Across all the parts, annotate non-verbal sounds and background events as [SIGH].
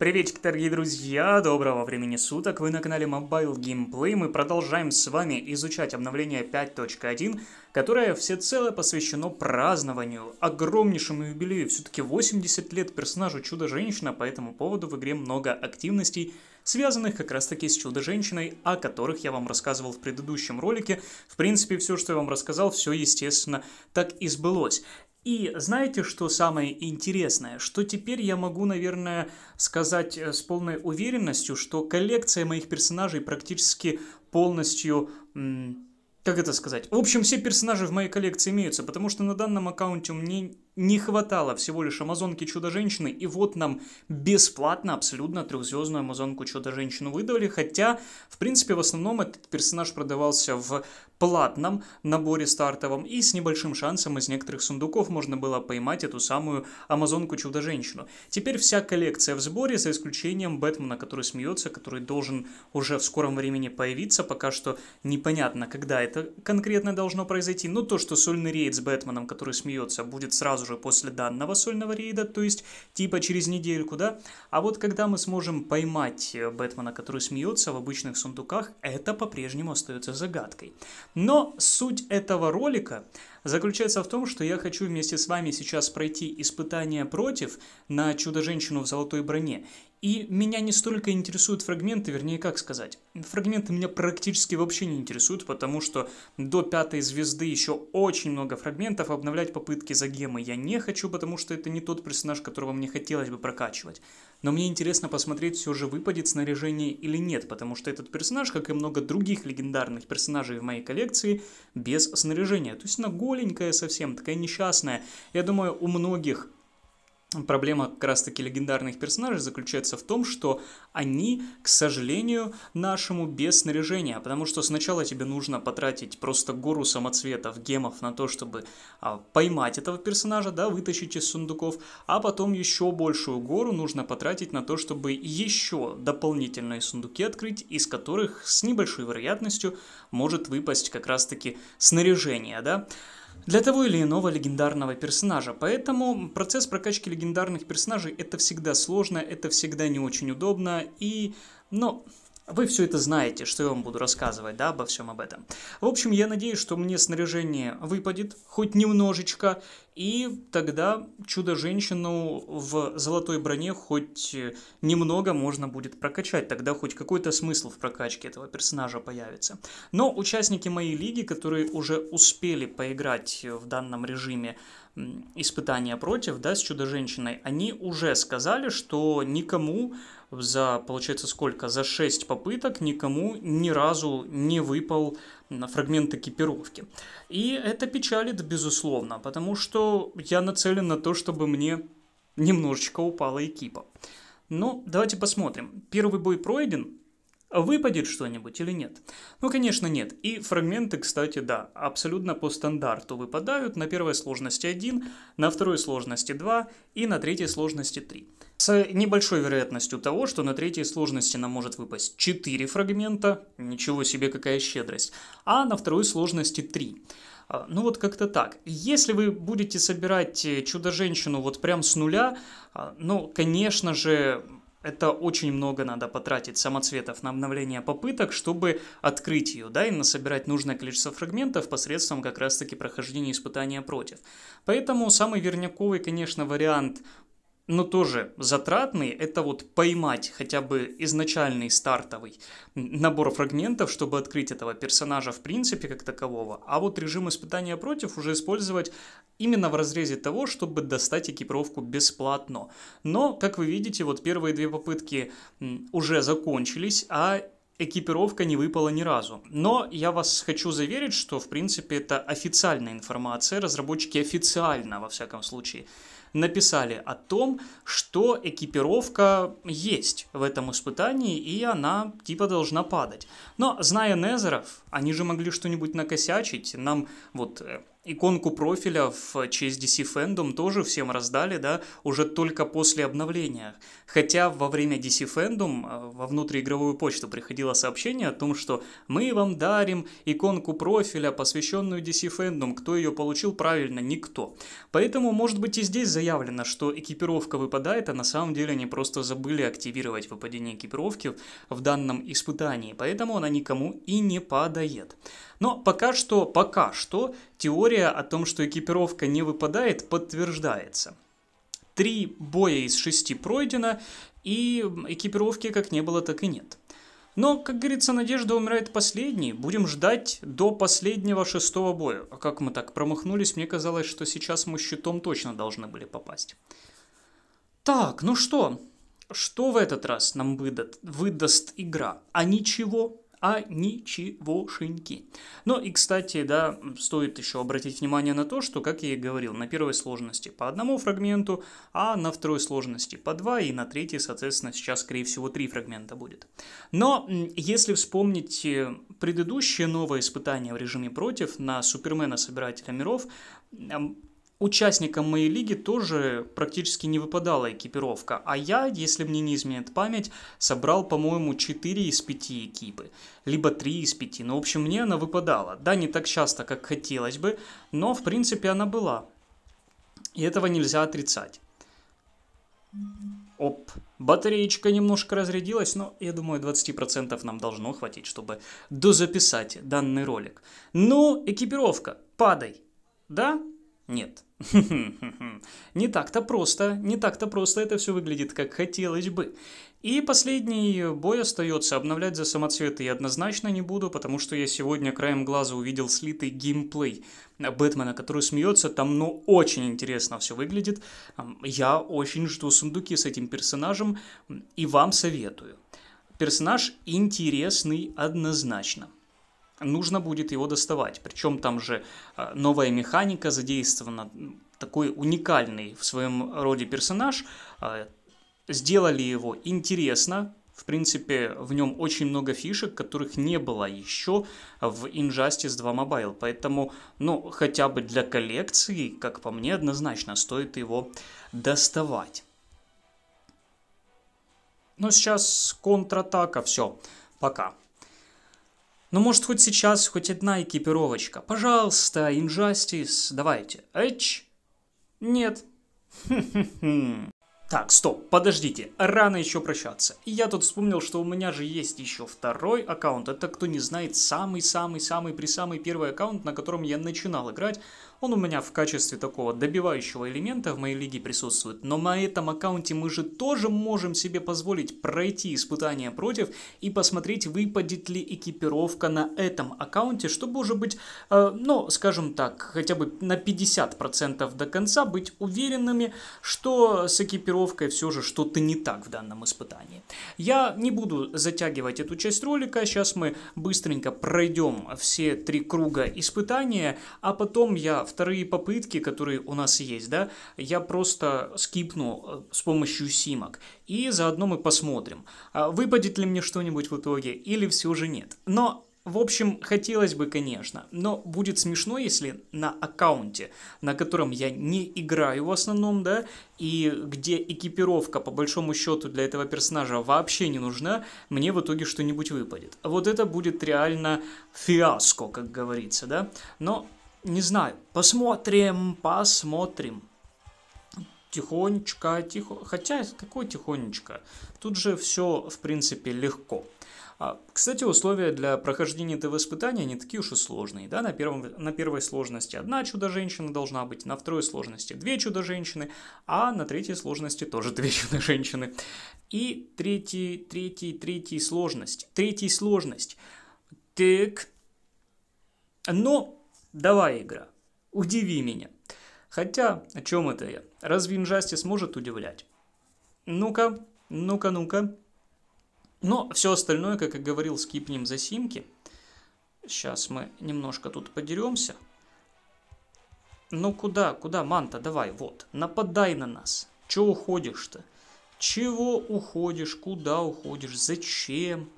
Приветики, дорогие друзья, доброго времени суток, вы на канале Mobile Gameplay, мы продолжаем с вами изучать обновление 5.1, которое всецело посвящено празднованию, огромнейшему юбилею, все-таки 80 лет персонажу Чудо-женщина, по этому поводу в игре много активностей, связанных как раз таки с Чудо-женщиной, о которых я вам рассказывал в предыдущем ролике. В принципе, все, что я вам рассказал, все, естественно, так и сбылось. И знаете, что самое интересное? Что теперь я могу, наверное, сказать э, с полной уверенностью, что коллекция моих персонажей практически полностью... Как это сказать? В общем, все персонажи в моей коллекции имеются, потому что на данном аккаунте у меня не хватало всего лишь Амазонки Чудо-женщины, и вот нам бесплатно абсолютно трехзвездную Амазонку Чудо-женщину выдали хотя, в принципе, в основном этот персонаж продавался в платном наборе стартовом, и с небольшим шансом из некоторых сундуков можно было поймать эту самую Амазонку Чудо-женщину. Теперь вся коллекция в сборе, за исключением Бэтмена, который смеется, который должен уже в скором времени появиться, пока что непонятно, когда это конкретно должно произойти, но то, что сольный рейд с Бэтменом, который смеется, будет сразу же уже после данного сольного рейда, то есть типа через недельку, да? А вот когда мы сможем поймать э, Бэтмена, который смеется в обычных сундуках, это по-прежнему остается загадкой. Но суть этого ролика заключается в том, что я хочу вместе с вами сейчас пройти испытание против на Чудо-женщину в золотой броне. И меня не столько интересуют фрагменты, вернее, как сказать. Фрагменты меня практически вообще не интересуют, потому что до пятой звезды еще очень много фрагментов, обновлять попытки за гемы я не хочу, потому что это не тот персонаж, которого мне хотелось бы прокачивать но мне интересно посмотреть, все же выпадет снаряжение или нет, потому что этот персонаж, как и много других легендарных персонажей в моей коллекции, без снаряжения. То есть она голенькая совсем, такая несчастная. Я думаю, у многих Проблема как раз-таки легендарных персонажей заключается в том, что они, к сожалению, нашему без снаряжения, потому что сначала тебе нужно потратить просто гору самоцветов, гемов на то, чтобы а, поймать этого персонажа, да, вытащить из сундуков, а потом еще большую гору нужно потратить на то, чтобы еще дополнительные сундуки открыть, из которых с небольшой вероятностью может выпасть как раз-таки снаряжение, да для того или иного легендарного персонажа. Поэтому процесс прокачки легендарных персонажей это всегда сложно, это всегда не очень удобно и... Но вы все это знаете, что я вам буду рассказывать, да, обо всем об этом. В общем, я надеюсь, что мне снаряжение выпадет хоть немножечко, и тогда чудо-женщину в золотой броне хоть э, немного можно будет прокачать, тогда хоть какой-то смысл в прокачке этого персонажа появится. Но участники моей лиги, которые уже успели поиграть в данном режиме, испытания против, да, с Чудо-женщиной, они уже сказали, что никому за, получается, сколько? За 6 попыток никому ни разу не выпал фрагмент экипировки. И это печалит, безусловно, потому что я нацелен на то, чтобы мне немножечко упала экипа. Но ну, давайте посмотрим. Первый бой пройден, Выпадет что-нибудь или нет? Ну, конечно, нет. И фрагменты, кстати, да, абсолютно по стандарту выпадают. На первой сложности 1, на второй сложности 2 и на третьей сложности 3. С небольшой вероятностью того, что на третьей сложности нам может выпасть 4 фрагмента, ничего себе какая щедрость, а на второй сложности 3. А, ну вот как-то так. Если вы будете собирать э, Чудо-женщину вот прям с нуля, а, ну, конечно же, это очень много надо потратить самоцветов на обновление попыток, чтобы открыть ее, да, и насобирать нужное количество фрагментов посредством как раз-таки прохождения испытания против. Поэтому самый верняковый, конечно, вариант но тоже затратный, это вот поймать хотя бы изначальный стартовый набор фрагментов, чтобы открыть этого персонажа в принципе как такового, а вот режим испытания против уже использовать именно в разрезе того, чтобы достать экипировку бесплатно. Но, как вы видите, вот первые две попытки уже закончились, а экипировка не выпала ни разу. Но я вас хочу заверить, что в принципе это официальная информация, разработчики официально во всяком случае написали о том, что экипировка есть в этом испытании, и она типа должна падать. Но, зная Незеров, они же могли что-нибудь накосячить. Нам вот э, Иконку профиля в честь DC Fandom тоже всем раздали, да, уже только после обновления. Хотя во время DC Fandom э, во внутриигровую почту приходило сообщение о том, что мы вам дарим иконку профиля, посвященную DC Fandom. Кто ее получил правильно? Никто. Поэтому, может быть, и здесь заявлено, что экипировка выпадает, а на самом деле они просто забыли активировать выпадение экипировки в данном испытании. Поэтому она никому и не падает. Но пока что, пока что теория о том, что экипировка не выпадает, подтверждается. Три боя из шести пройдено, и экипировки как не было, так и нет. Но, как говорится, надежда умирает последней. Будем ждать до последнего шестого боя. А как мы так промахнулись, мне казалось, что сейчас мы щитом точно должны были попасть. Так, ну что? Что в этот раз нам выдат, выдаст игра? А ничего а ничегошеньки. Ну и, кстати, да, стоит еще обратить внимание на то, что, как я и говорил, на первой сложности по одному фрагменту, а на второй сложности по два, и на третьей, соответственно, сейчас, скорее всего, три фрагмента будет. Но если вспомнить э, предыдущее новое испытание в режиме против на Супермена Собирателя миров, Участникам моей лиги тоже практически не выпадала экипировка, а я, если мне не изменит память, собрал, по-моему, 4 из 5 экипы, либо 3 из 5, но ну, в общем мне она выпадала. Да, не так часто, как хотелось бы, но в принципе она была. И этого нельзя отрицать. Оп, батареечка немножко разрядилась, но я думаю 20% нам должно хватить, чтобы дозаписать данный ролик. Ну, экипировка, падай, да? Нет. [LAUGHS] не так-то просто, не так-то просто это все выглядит, как хотелось бы. И последний бой остается. Обновлять за самоцветы я однозначно не буду, потому что я сегодня краем глаза увидел слитый геймплей Бэтмена, который смеется. Там, но ну, очень интересно все выглядит. Я очень жду сундуки с этим персонажем и вам советую. Персонаж интересный однозначно нужно будет его доставать. Причем там же а, новая механика задействована, такой уникальный в своем роде персонаж. А, сделали его интересно, в принципе, в нем очень много фишек, которых не было еще в Injustice 2 Mobile. Поэтому, ну, хотя бы для коллекции, как по мне, однозначно стоит его доставать. Но ну, сейчас контратака, все, пока. Ну, может, хоть сейчас, хоть одна экипировочка. Пожалуйста, Инжастис, давайте. Эч? Нет. [LAUGHS] Так, стоп, подождите, рано еще прощаться. И я тут вспомнил, что у меня же есть еще второй аккаунт. Это, кто не знает, самый-самый-самый при самый первый аккаунт, на котором я начинал играть. Он у меня в качестве такого добивающего элемента в моей лиге присутствует. Но на этом аккаунте мы же тоже можем себе позволить пройти испытания против и посмотреть, выпадет ли экипировка на этом аккаунте, чтобы уже быть, э, ну, скажем так, хотя бы на 50% до конца, быть уверенными, что с экипировкой все же что-то не так в данном испытании. Я не буду затягивать эту часть ролика, сейчас мы быстренько пройдем все три круга испытания, а потом я вторые попытки, которые у нас есть, да, я просто скипну э, с помощью симок. И заодно мы посмотрим, а выпадет ли мне что-нибудь в итоге или все же нет. Но в общем, хотелось бы, конечно, но будет смешно, если на аккаунте, на котором я не играю в основном, да, и где экипировка, по большому счету, для этого персонажа вообще не нужна, мне в итоге что-нибудь выпадет. Вот это будет реально фиаско, как говорится, да. Но не знаю. Посмотрим, посмотрим. Тихонечко, тихо. Хотя, какое тихонечко? Тут же все, в принципе, легко. А, кстати, условия для прохождения этого испытания не такие уж и сложные. Да? На, первом, на первой сложности одна чудо-женщина должна быть, на второй сложности две чудо-женщины, а на третьей сложности тоже [LAUGHS] две чудо-женщины. И третий, третий, третий сложность. Третий сложность. Так. Но Давай, игра, удиви меня. Хотя, о чем это я? Разве Инжастис может удивлять? Ну-ка, ну-ка, ну-ка. Но все остальное, как и говорил, скипнем за симки. Сейчас мы немножко тут подеремся. Ну куда, куда, Манта, давай, вот, нападай на нас. Чего уходишь-то? Чего уходишь? Куда уходишь? Зачем?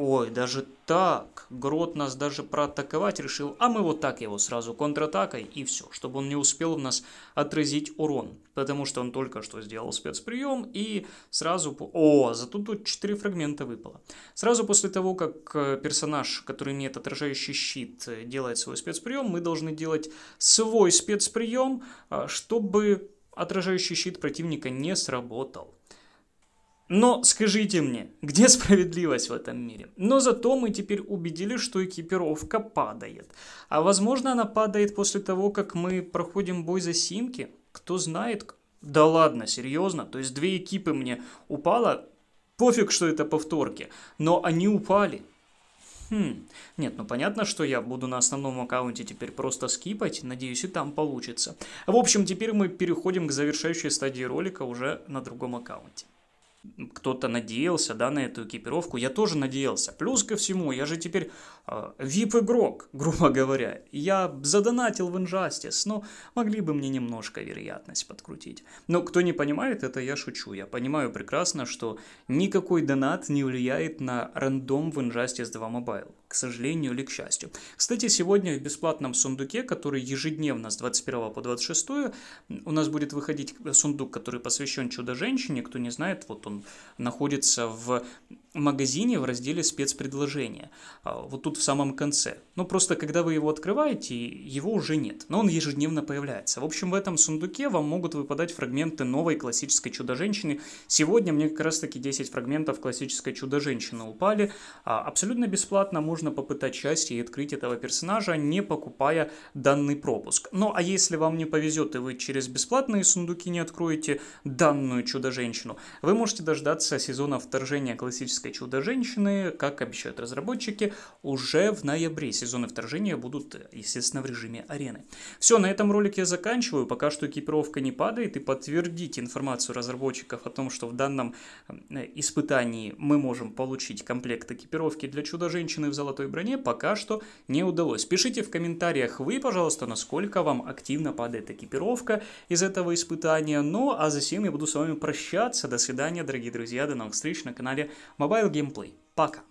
Ой, даже так. Грот нас даже проатаковать решил, а мы вот так его сразу контратакой и все, чтобы он не успел в нас отразить урон. Потому что он только что сделал спецприем и сразу... О, зато тут 4 фрагмента выпало. Сразу после того, как э, персонаж, который имеет отражающий щит, э, делает свой спецприем, мы должны делать свой спецприем, а, чтобы отражающий щит противника не сработал. Но скажите мне, где справедливость в этом мире? Но зато мы теперь убедили, что экипировка падает. А возможно она падает после того, как мы проходим бой за симки? Кто знает? Да ладно, серьезно? То есть две экипы мне упало? Пофиг, что это повторки. Но они упали. Хм, нет, ну понятно, что я буду на основном аккаунте теперь просто скипать, надеюсь и там получится. В общем, теперь мы переходим к завершающей стадии ролика уже на другом аккаунте кто-то надеялся да, на эту экипировку, я тоже надеялся. Плюс ко всему, я же теперь э, а, VIP-игрок, [LAUGHS] грубо говоря. Я задонатил в Injustice, но могли бы мне немножко вероятность подкрутить. Но кто не понимает, это я шучу. Я понимаю прекрасно, что никакой донат не влияет на рандом в Injustice 2 Mobile к сожалению или к счастью. Кстати, сегодня в бесплатном сундуке, который ежедневно с 21 по 26, у нас будет выходить сундук, который посвящен Чудо-женщине. Кто не знает, вот он находится в магазине в разделе спецпредложения. А, вот тут в самом конце. Но ну, просто когда вы его открываете, его уже нет, но он ежедневно появляется. В общем, в этом сундуке вам могут выпадать фрагменты новой классической чудо-женщины. Сегодня мне как раз-таки 10 фрагментов классической чудо-женщины упали. А, абсолютно бесплатно можно попытать счастье и открыть этого персонажа, не покупая данный пропуск. Ну, а если вам не повезет и вы через бесплатные сундуки не откроете данную чудо-женщину, вы можете дождаться сезона вторжения классической действия Чудо-женщины, как обещают разработчики, уже в ноябре. Сезоны вторжения будут, естественно, в режиме арены. Все, на этом ролике я заканчиваю. Пока что экипировка не падает и подтвердить информацию разработчиков о том, что в данном э, испытании мы можем получить комплект экипировки для Чудо-женщины в золотой броне, пока что не удалось. Пишите в комментариях вы, пожалуйста, насколько вам активно падает экипировка из этого испытания. Ну, а за затем я буду с вами прощаться. До свидания, дорогие друзья. До новых встреч на канале Mobile Mobile Gameplay. Пока!